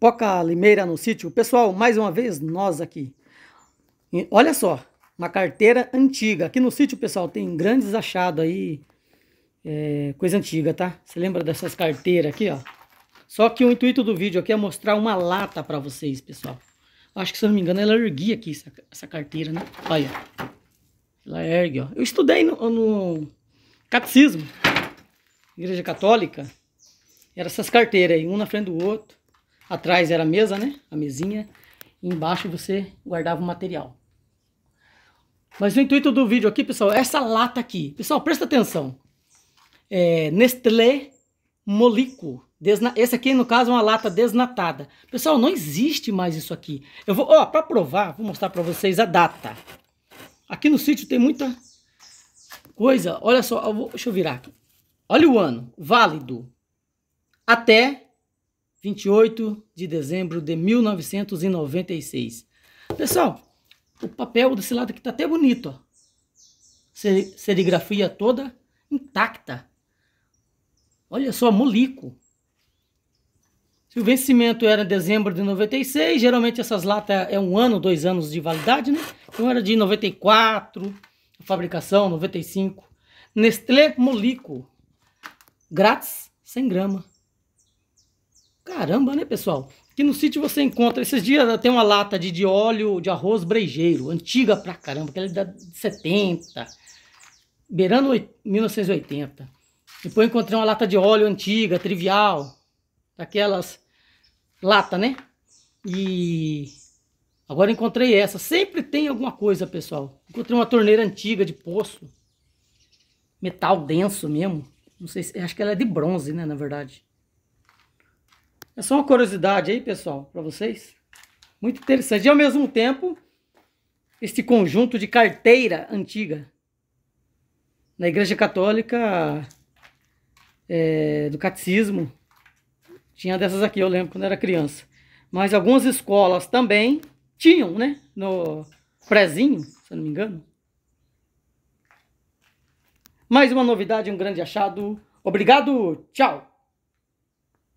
Poca Limeira no sítio. Pessoal, mais uma vez nós aqui. E olha só, uma carteira antiga. Aqui no sítio, pessoal, tem grandes achados aí. É, coisa antiga, tá? Você lembra dessas carteiras aqui, ó? Só que o intuito do vídeo aqui é mostrar uma lata para vocês, pessoal. Acho que, se eu não me engano, ela erguia aqui essa, essa carteira, né? Olha. Ela ergue, ó. Eu estudei no, no catecismo, igreja católica. Eram essas carteiras aí, um na frente do outro. Atrás era a mesa, né? A mesinha. E embaixo você guardava o material. Mas o intuito do vídeo aqui, pessoal, é essa lata aqui. Pessoal, presta atenção. É Nestlé Molico. Desna Esse aqui, no caso, é uma lata desnatada. Pessoal, não existe mais isso aqui. Eu vou, ó, pra provar, vou mostrar pra vocês a data. Aqui no sítio tem muita coisa. Olha só, eu vou, deixa eu virar aqui. Olha o ano, válido. Até 28 de dezembro de 1996. Pessoal, o papel desse lado aqui tá até bonito, ó. Serigrafia toda intacta. Olha só, molico. Se o vencimento era dezembro de 96, geralmente essas latas é um ano, dois anos de validade, né? Então era de 94, fabricação, 95. Nestlé Molico. Grátis, 100 gramas. Caramba, né, pessoal? Aqui no sítio você encontra. Esses dias tem uma lata de, de óleo de arroz brejeiro, antiga pra caramba, aquela é de 70, beirando 1980. Depois encontrei uma lata de óleo antiga, trivial, daquelas lata, né? E agora encontrei essa. Sempre tem alguma coisa, pessoal. Encontrei uma torneira antiga de poço, metal denso mesmo. Não sei, acho que ela é de bronze, né, na verdade. É só uma curiosidade aí, pessoal, para vocês. Muito interessante. E ao mesmo tempo, este conjunto de carteira antiga. Na Igreja Católica é, do Catecismo, tinha dessas aqui, eu lembro quando era criança. Mas algumas escolas também tinham, né? No prezinho, se eu não me engano. Mais uma novidade, um grande achado. Obrigado, tchau!